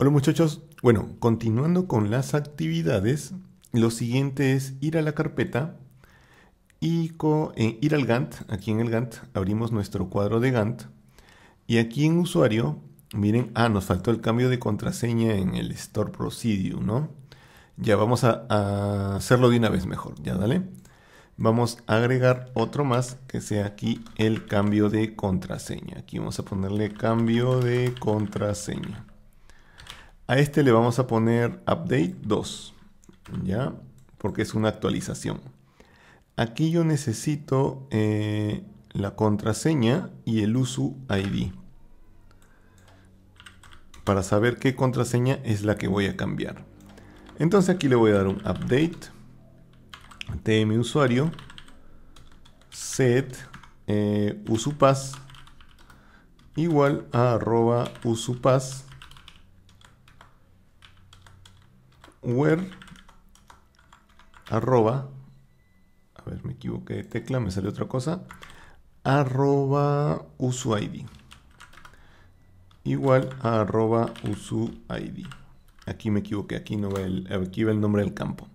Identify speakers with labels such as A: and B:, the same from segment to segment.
A: Hola muchachos, bueno, continuando con las actividades, lo siguiente es ir a la carpeta y eh, ir al Gantt, aquí en el Gantt abrimos nuestro cuadro de Gantt y aquí en usuario, miren, ah, nos faltó el cambio de contraseña en el Store Procedure, ¿no? Ya vamos a hacerlo de una vez mejor, ya dale. Vamos a agregar otro más que sea aquí el cambio de contraseña. Aquí vamos a ponerle cambio de contraseña. A este le vamos a poner update 2, ¿ya? Porque es una actualización. Aquí yo necesito eh, la contraseña y el usu ID para saber qué contraseña es la que voy a cambiar. Entonces aquí le voy a dar un update tm usuario set eh, usupass igual a arroba usupass where arroba a ver me equivoqué de tecla me sale otra cosa arroba usuid igual a arroba usuid aquí me equivoqué aquí no va el el nombre del campo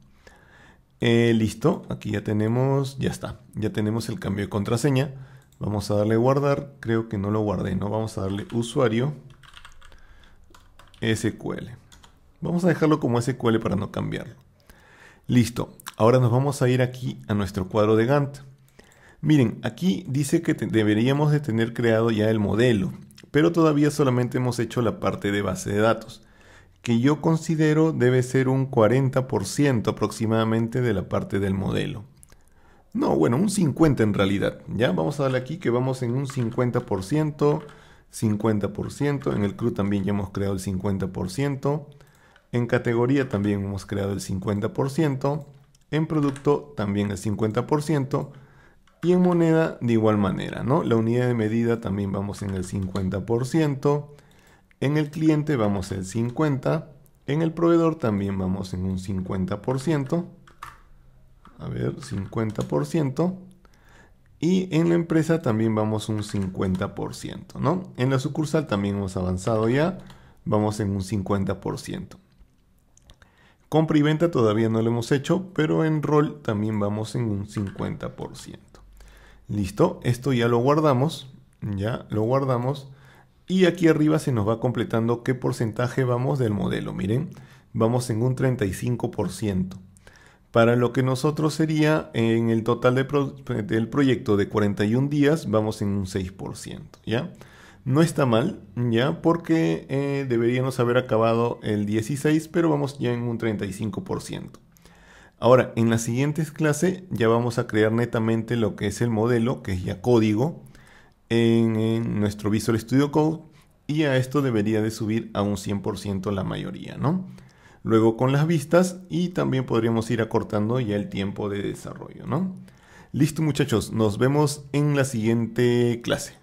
A: eh, listo aquí ya tenemos ya está ya tenemos el cambio de contraseña vamos a darle guardar creo que no lo guardé no vamos a darle usuario SQL Vamos a dejarlo como SQL para no cambiarlo. Listo, ahora nos vamos a ir aquí a nuestro cuadro de Gantt. Miren, aquí dice que deberíamos de tener creado ya el modelo, pero todavía solamente hemos hecho la parte de base de datos, que yo considero debe ser un 40% aproximadamente de la parte del modelo. No, bueno, un 50 en realidad. Ya vamos a darle aquí que vamos en un 50%, 50%, en el CRU también ya hemos creado el 50%. En categoría también hemos creado el 50%, en producto también el 50% y en moneda de igual manera, ¿no? La unidad de medida también vamos en el 50%, en el cliente vamos el 50%, en el proveedor también vamos en un 50%, a ver, 50%, y en la empresa también vamos un 50%, ¿no? En la sucursal también hemos avanzado ya, vamos en un 50%. Compra y venta todavía no lo hemos hecho, pero en rol también vamos en un 50%. Listo, esto ya lo guardamos, ya lo guardamos. Y aquí arriba se nos va completando qué porcentaje vamos del modelo. Miren, vamos en un 35%. Para lo que nosotros sería en el total del proyecto de 41 días, vamos en un 6%. ¿ya? No está mal, ya, porque eh, deberíamos haber acabado el 16, pero vamos ya en un 35%. Ahora, en la siguiente clase, ya vamos a crear netamente lo que es el modelo, que es ya código, en, en nuestro Visual Studio Code, y a esto debería de subir a un 100% la mayoría, ¿no? Luego con las vistas y también podríamos ir acortando ya el tiempo de desarrollo, ¿no? Listo muchachos, nos vemos en la siguiente clase.